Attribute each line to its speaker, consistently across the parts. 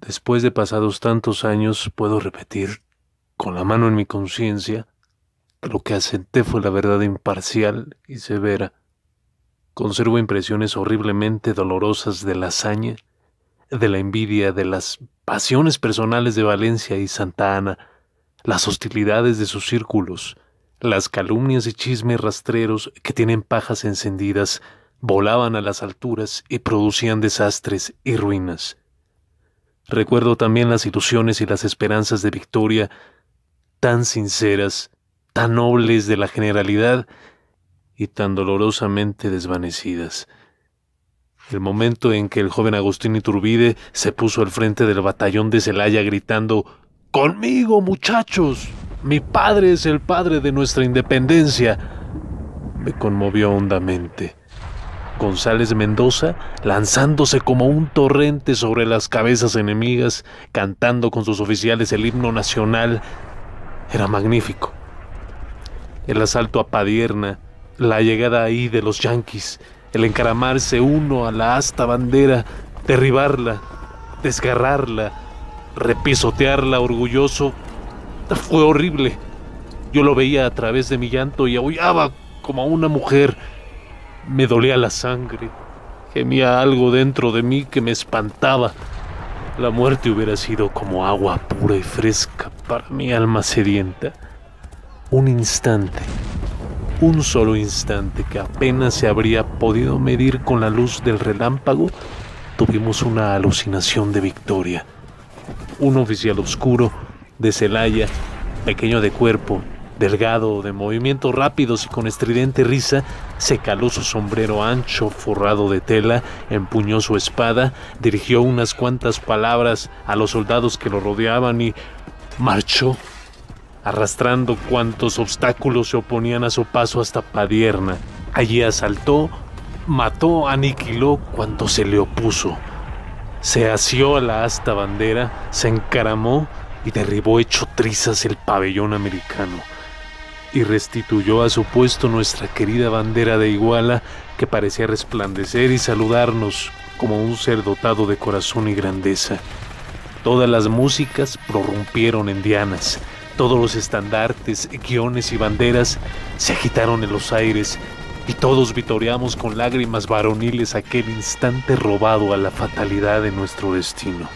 Speaker 1: Después de pasados tantos años, puedo repetir, con la mano en mi conciencia, lo que asenté fue la verdad imparcial y severa. Conservo impresiones horriblemente dolorosas de la hazaña, de la envidia, de las pasiones personales de Valencia y Santa Ana, las hostilidades de sus círculos, las calumnias y chismes rastreros que tienen pajas encendidas, volaban a las alturas y producían desastres y ruinas. Recuerdo también las ilusiones y las esperanzas de victoria, tan sinceras, tan nobles de la generalidad y tan dolorosamente desvanecidas. El momento en que el joven Agustín Iturbide se puso al frente del batallón de Celaya gritando Conmigo, muchachos. Mi padre es el padre de nuestra independencia. Me conmovió hondamente. González Mendoza, lanzándose como un torrente sobre las cabezas enemigas, cantando con sus oficiales el himno nacional, era magnífico. El asalto a Padierna, la llegada ahí de los yanquis, el encaramarse uno a la asta bandera, derribarla, desgarrarla, repisotearla orgulloso, fue horrible. Yo lo veía a través de mi llanto y aullaba como a una mujer me dolía la sangre. Gemía algo dentro de mí que me espantaba. La muerte hubiera sido como agua pura y fresca para mi alma sedienta. Un instante, un solo instante que apenas se habría podido medir con la luz del relámpago, tuvimos una alucinación de victoria. Un oficial oscuro, de Celaya, pequeño de cuerpo, Delgado, de movimientos rápidos y con estridente risa, se caló su sombrero ancho forrado de tela, empuñó su espada, dirigió unas cuantas palabras a los soldados que lo rodeaban y marchó, arrastrando cuantos obstáculos se oponían a su paso hasta Padierna. Allí asaltó, mató, aniquiló cuando se le opuso. Se asió a la asta bandera, se encaramó y derribó hecho trizas el pabellón americano y restituyó a su puesto nuestra querida bandera de Iguala que parecía resplandecer y saludarnos como un ser dotado de corazón y grandeza. Todas las músicas prorrumpieron en dianas, todos los estandartes, guiones y banderas se agitaron en los aires y todos vitoreamos con lágrimas varoniles aquel instante robado a la fatalidad de nuestro destino.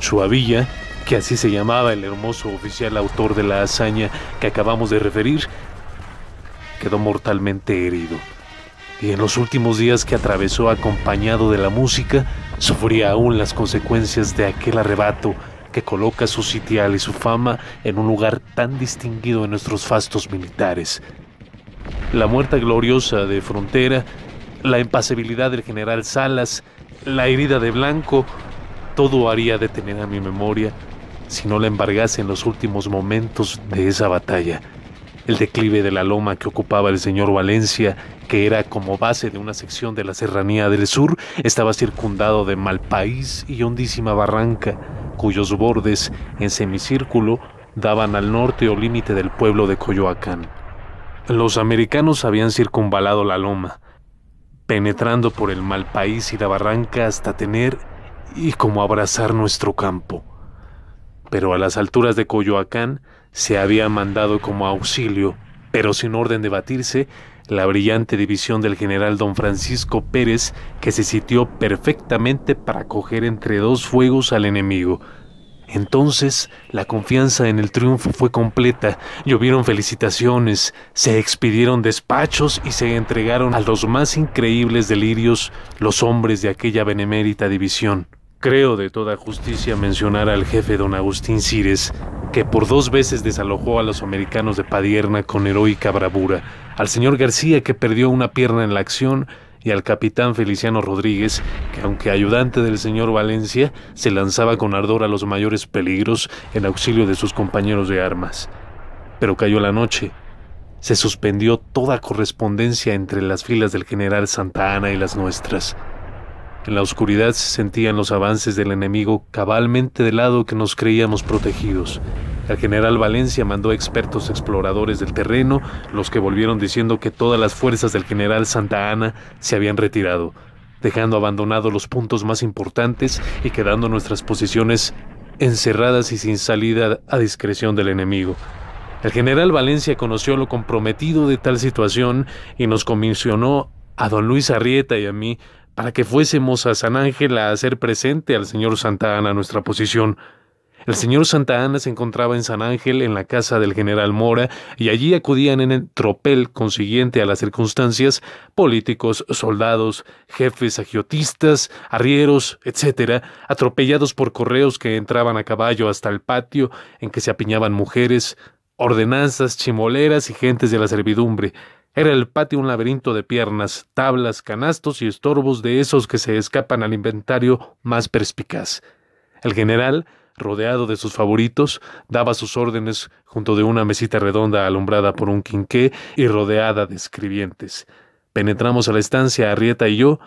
Speaker 1: Suavilla, que así se llamaba el hermoso oficial autor de la hazaña que acabamos de referir, quedó mortalmente herido y en los últimos días que atravesó acompañado de la música, sufría aún las consecuencias de aquel arrebato que coloca su sitial y su fama en un lugar tan distinguido en nuestros fastos militares. La muerte gloriosa de Frontera, la impasibilidad del general Salas, la herida de Blanco, todo haría detener a mi memoria si no la embargase en los últimos momentos de esa batalla. El declive de la loma que ocupaba el señor Valencia, que era como base de una sección de la Serranía del Sur, estaba circundado de mal país y hondísima barranca, cuyos bordes, en semicírculo, daban al norte o límite del pueblo de Coyoacán. Los americanos habían circunvalado la loma, penetrando por el mal país y la barranca hasta tener y como abrazar nuestro campo pero a las alturas de Coyoacán se había mandado como auxilio, pero sin orden de batirse, la brillante división del general don Francisco Pérez, que se sitió perfectamente para coger entre dos fuegos al enemigo. Entonces la confianza en el triunfo fue completa, llovieron felicitaciones, se expidieron despachos y se entregaron a los más increíbles delirios los hombres de aquella benemérita división. Creo de toda justicia mencionar al jefe don Agustín Cires, que por dos veces desalojó a los americanos de Padierna con heroica bravura, al señor García, que perdió una pierna en la acción, y al capitán Feliciano Rodríguez, que aunque ayudante del señor Valencia, se lanzaba con ardor a los mayores peligros en auxilio de sus compañeros de armas. Pero cayó la noche. Se suspendió toda correspondencia entre las filas del general Santa Ana y las nuestras. En la oscuridad se sentían los avances del enemigo cabalmente del lado que nos creíamos protegidos. El general Valencia mandó expertos exploradores del terreno, los que volvieron diciendo que todas las fuerzas del general Santa Ana se habían retirado, dejando abandonados los puntos más importantes y quedando nuestras posiciones encerradas y sin salida a discreción del enemigo. El general Valencia conoció lo comprometido de tal situación y nos comisionó a don Luis Arrieta y a mí para que fuésemos a San Ángel a hacer presente al señor Santa Ana nuestra posición. El señor Santa Ana se encontraba en San Ángel en la casa del general Mora y allí acudían en el tropel consiguiente a las circunstancias políticos, soldados, jefes agiotistas, arrieros, etc., atropellados por correos que entraban a caballo hasta el patio en que se apiñaban mujeres, ordenanzas, chimoleras y gentes de la servidumbre. Era el patio un laberinto de piernas, tablas, canastos y estorbos de esos que se escapan al inventario más perspicaz. El general, rodeado de sus favoritos, daba sus órdenes junto de una mesita redonda alumbrada por un quinqué y rodeada de escribientes. Penetramos a la estancia Arrieta y yo,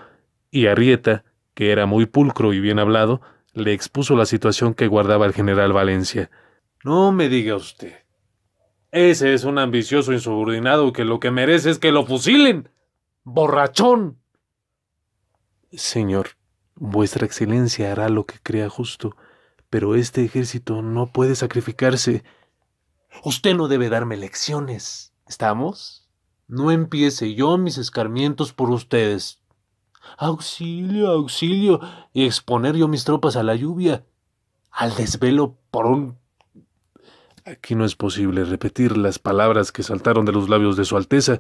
Speaker 1: y Arrieta, que era muy pulcro y bien hablado, le expuso la situación que guardaba el general Valencia. No me diga usted, ese es un ambicioso insubordinado que lo que merece es que lo fusilen. Borrachón. Señor, vuestra excelencia hará lo que crea justo, pero este ejército no puede sacrificarse. Usted no debe darme lecciones. ¿Estamos? No empiece yo mis escarmientos por ustedes. Auxilio, auxilio, y exponer yo mis tropas a la lluvia, al desvelo por un Aquí no es posible repetir las palabras que saltaron de los labios de Su Alteza.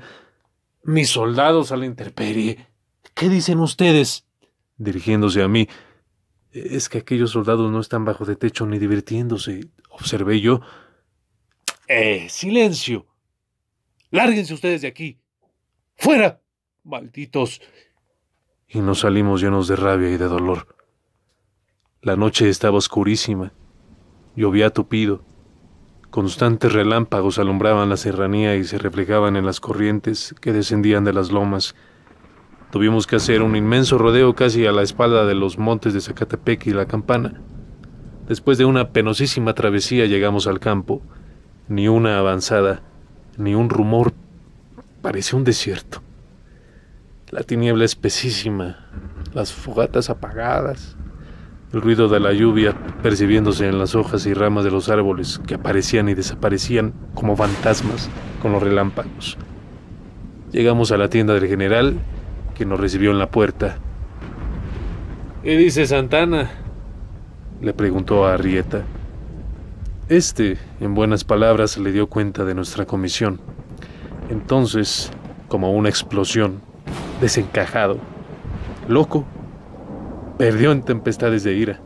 Speaker 1: Mis soldados a la intemperie. ¿Qué dicen ustedes? dirigiéndose a mí. Es que aquellos soldados no están bajo de techo ni divirtiéndose, observé yo. ¡Eh! ¡Silencio! ¡Lárguense ustedes de aquí! ¡Fuera! ¡Malditos! Y nos salimos llenos de rabia y de dolor. La noche estaba oscurísima. Llovía tupido. Constantes relámpagos alumbraban la serranía y se reflejaban en las corrientes que descendían de las lomas. Tuvimos que hacer un inmenso rodeo casi a la espalda de los montes de Zacatepec y la campana. Después de una penosísima travesía llegamos al campo. Ni una avanzada, ni un rumor. Parecía un desierto. La tiniebla espesísima, las fogatas apagadas, el ruido de la lluvia percibiéndose en las hojas y ramas de los árboles que aparecían y desaparecían como fantasmas con los relámpagos. Llegamos a la tienda del general, que nos recibió en la puerta. ¿Qué dice Santana? le preguntó a Arrieta. Este, en buenas palabras, se le dio cuenta de nuestra comisión. Entonces, como una explosión, desencajado, loco, perdió en tempestades de ira.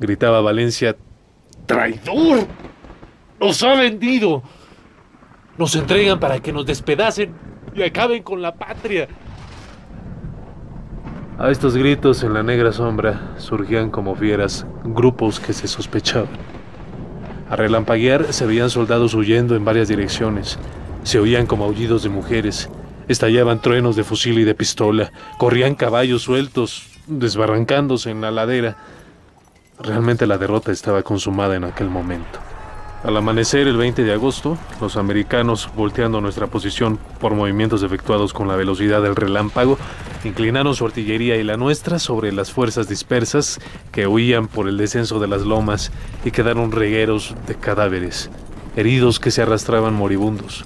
Speaker 1: Gritaba Valencia, ¡Traidor! ¡Nos ha vendido! Nos entregan para que nos despedacen y acaben con la patria. A estos gritos en la negra sombra surgían como fieras grupos que se sospechaban. A relampaguear se veían soldados huyendo en varias direcciones. Se oían como aullidos de mujeres. Estallaban truenos de fusil y de pistola. Corrían caballos sueltos, desbarrancándose en la ladera. Realmente la derrota estaba consumada en aquel momento. Al amanecer el 20 de agosto, los americanos, volteando nuestra posición por movimientos efectuados con la velocidad del relámpago, inclinaron su artillería y la nuestra sobre las fuerzas dispersas que huían por el descenso de las lomas y quedaron regueros de cadáveres, heridos que se arrastraban moribundos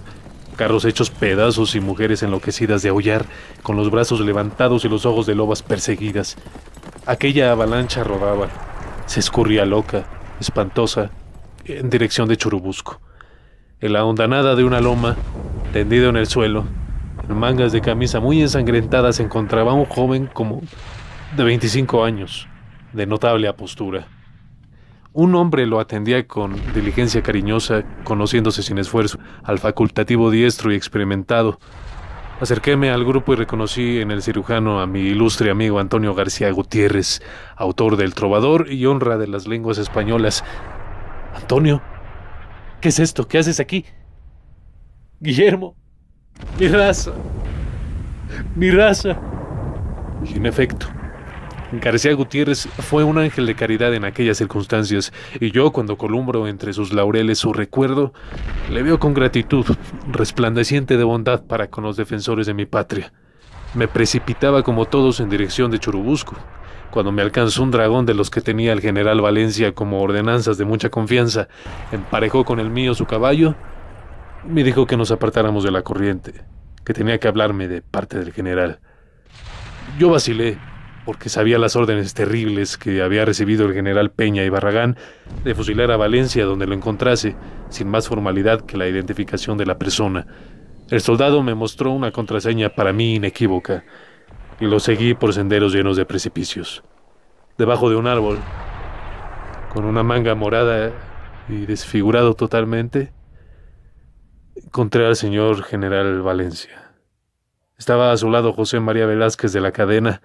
Speaker 1: carros hechos pedazos y mujeres enloquecidas de aullar, con los brazos levantados y los ojos de lobas perseguidas. Aquella avalancha rodaba, se escurría loca, espantosa, en dirección de Churubusco. En la hondanada de una loma, tendido en el suelo, en mangas de camisa muy ensangrentadas, se encontraba un joven como de 25 años, de notable apostura. Un hombre lo atendía con diligencia cariñosa, conociéndose sin esfuerzo, al facultativo diestro y experimentado. Acerquéme al grupo y reconocí en el cirujano a mi ilustre amigo Antonio García Gutiérrez, autor del Trovador y Honra de las Lenguas Españolas. Antonio, ¿qué es esto? ¿Qué haces aquí? Guillermo, mi raza, mi raza. Y en efecto, García Gutiérrez fue un ángel de caridad en aquellas circunstancias, y yo cuando columbro entre sus laureles su recuerdo, le veo con gratitud, resplandeciente de bondad para con los defensores de mi patria. Me precipitaba como todos en dirección de Churubusco, cuando me alcanzó un dragón de los que tenía el general Valencia como ordenanzas de mucha confianza, emparejó con el mío su caballo, me dijo que nos apartáramos de la corriente, que tenía que hablarme de parte del general. Yo vacilé, porque sabía las órdenes terribles que había recibido el general Peña y Barragán de fusilar a Valencia donde lo encontrase, sin más formalidad que la identificación de la persona. El soldado me mostró una contraseña para mí inequívoca, y lo seguí por senderos llenos de precipicios. Debajo de un árbol, con una manga morada y desfigurado totalmente, encontré al señor general Valencia. Estaba a su lado José María Velázquez de la Cadena,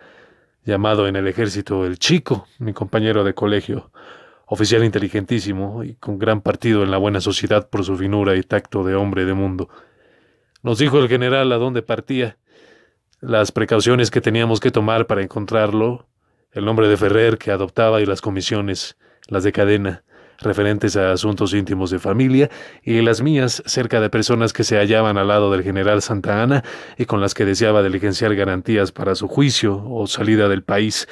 Speaker 1: llamado en el ejército el Chico, mi compañero de colegio, oficial inteligentísimo y con gran partido en la buena sociedad por su finura y tacto de hombre de mundo. Nos dijo el general a dónde partía, las precauciones que teníamos que tomar para encontrarlo, el nombre de Ferrer que adoptaba y las comisiones, las de cadena referentes a asuntos íntimos de familia, y las mías cerca de personas que se hallaban al lado del general Santa Ana y con las que deseaba diligenciar garantías para su juicio o salida del país.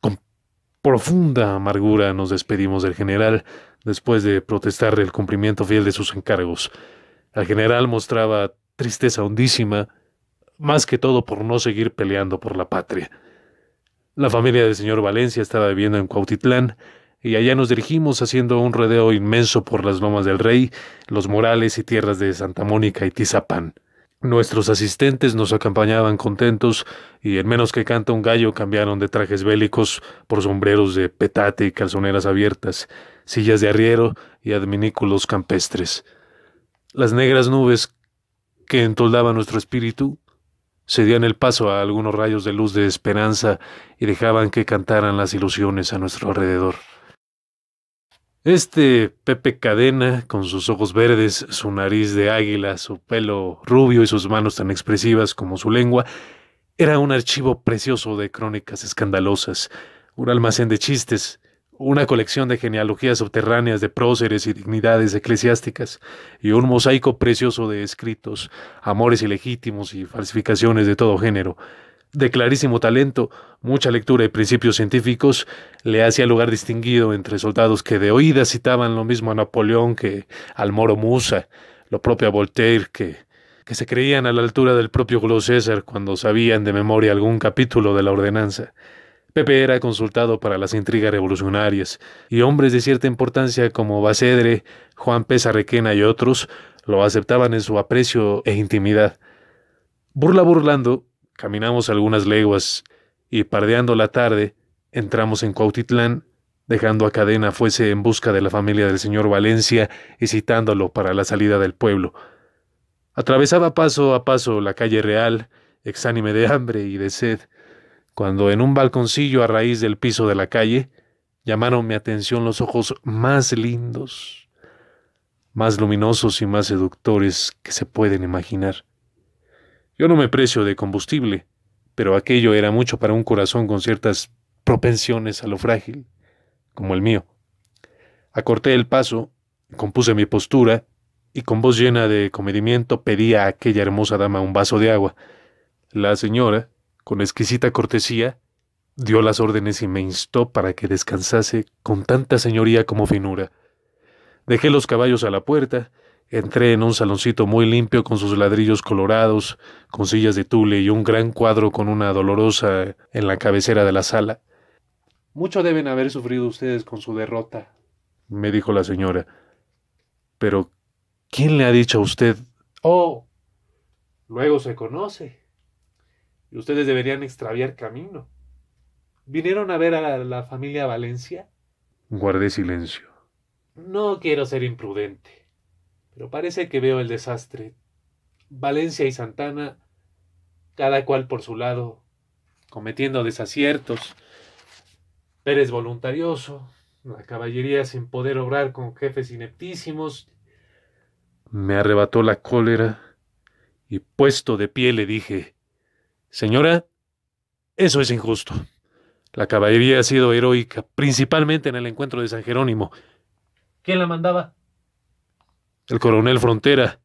Speaker 1: Con profunda amargura nos despedimos del general después de protestar el cumplimiento fiel de sus encargos. El general mostraba tristeza hondísima, más que todo por no seguir peleando por la patria. La familia del señor Valencia estaba viviendo en Cuautitlán y allá nos dirigimos haciendo un rodeo inmenso por las lomas del Rey, los Morales y tierras de Santa Mónica y Tizapán. Nuestros asistentes nos acompañaban contentos y en menos que canta un gallo cambiaron de trajes bélicos por sombreros de petate y calzoneras abiertas, sillas de arriero y adminículos campestres. Las negras nubes que entoldaban nuestro espíritu cedían el paso a algunos rayos de luz de esperanza y dejaban que cantaran las ilusiones a nuestro alrededor. Este Pepe Cadena, con sus ojos verdes, su nariz de águila, su pelo rubio y sus manos tan expresivas como su lengua, era un archivo precioso de crónicas escandalosas, un almacén de chistes, una colección de genealogías subterráneas de próceres y dignidades eclesiásticas, y un mosaico precioso de escritos, amores ilegítimos y falsificaciones de todo género de clarísimo talento, mucha lectura y principios científicos, le hacía lugar distinguido entre soldados que de oída citaban lo mismo a Napoleón que al moro Musa, lo propio a Voltaire, que, que se creían a la altura del propio César cuando sabían de memoria algún capítulo de la ordenanza. Pepe era consultado para las intrigas revolucionarias, y hombres de cierta importancia como Basedre, Juan Pesarrequena y otros lo aceptaban en su aprecio e intimidad. Burla burlando, Caminamos algunas leguas y, pardeando la tarde, entramos en Cuautitlán, dejando a Cadena fuese en busca de la familia del señor Valencia y citándolo para la salida del pueblo. Atravesaba paso a paso la calle real, exánime de hambre y de sed, cuando en un balconcillo a raíz del piso de la calle llamaron mi atención los ojos más lindos, más luminosos y más seductores que se pueden imaginar. Yo no me precio de combustible, pero aquello era mucho para un corazón con ciertas propensiones a lo frágil, como el mío. Acorté el paso, compuse mi postura y con voz llena de comedimiento pedí a aquella hermosa dama un vaso de agua. La señora, con exquisita cortesía, dio las órdenes y me instó para que descansase con tanta señoría como finura. Dejé los caballos a la puerta, Entré en un saloncito muy limpio con sus ladrillos colorados, con sillas de tule y un gran cuadro con una dolorosa en la cabecera de la sala. Mucho deben haber sufrido ustedes con su derrota, me dijo la señora. Pero, ¿quién le ha dicho a usted? Oh, luego se conoce. Y ustedes deberían extraviar camino. ¿Vinieron a ver a la familia Valencia? Guardé silencio. No quiero ser imprudente pero parece que veo el desastre. Valencia y Santana, cada cual por su lado, cometiendo desaciertos. Pérez voluntarioso, la caballería sin poder obrar con jefes ineptísimos. Me arrebató la cólera y puesto de pie le dije, Señora, eso es injusto. La caballería ha sido heroica, principalmente en el encuentro de San Jerónimo. ¿Quién la mandaba? El coronel Frontera.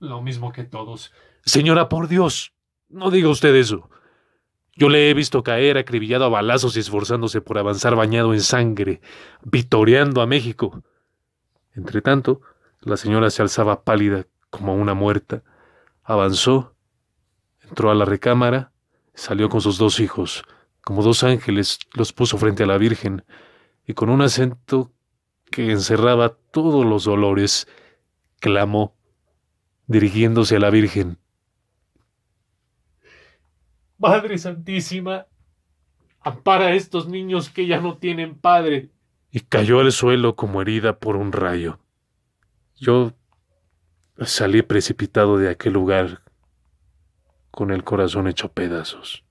Speaker 1: Lo mismo que todos. Señora, por Dios, no diga usted eso. Yo le he visto caer acribillado a balazos y esforzándose por avanzar bañado en sangre, vitoreando a México. Entre tanto la señora se alzaba pálida como una muerta. Avanzó, entró a la recámara, salió con sus dos hijos, como dos ángeles, los puso frente a la Virgen, y con un acento que encerraba todos los dolores, clamó, dirigiéndose a la Virgen. Madre Santísima, ampara a estos niños que ya no tienen padre. Y cayó al suelo como herida por un rayo. Yo salí precipitado de aquel lugar con el corazón hecho pedazos.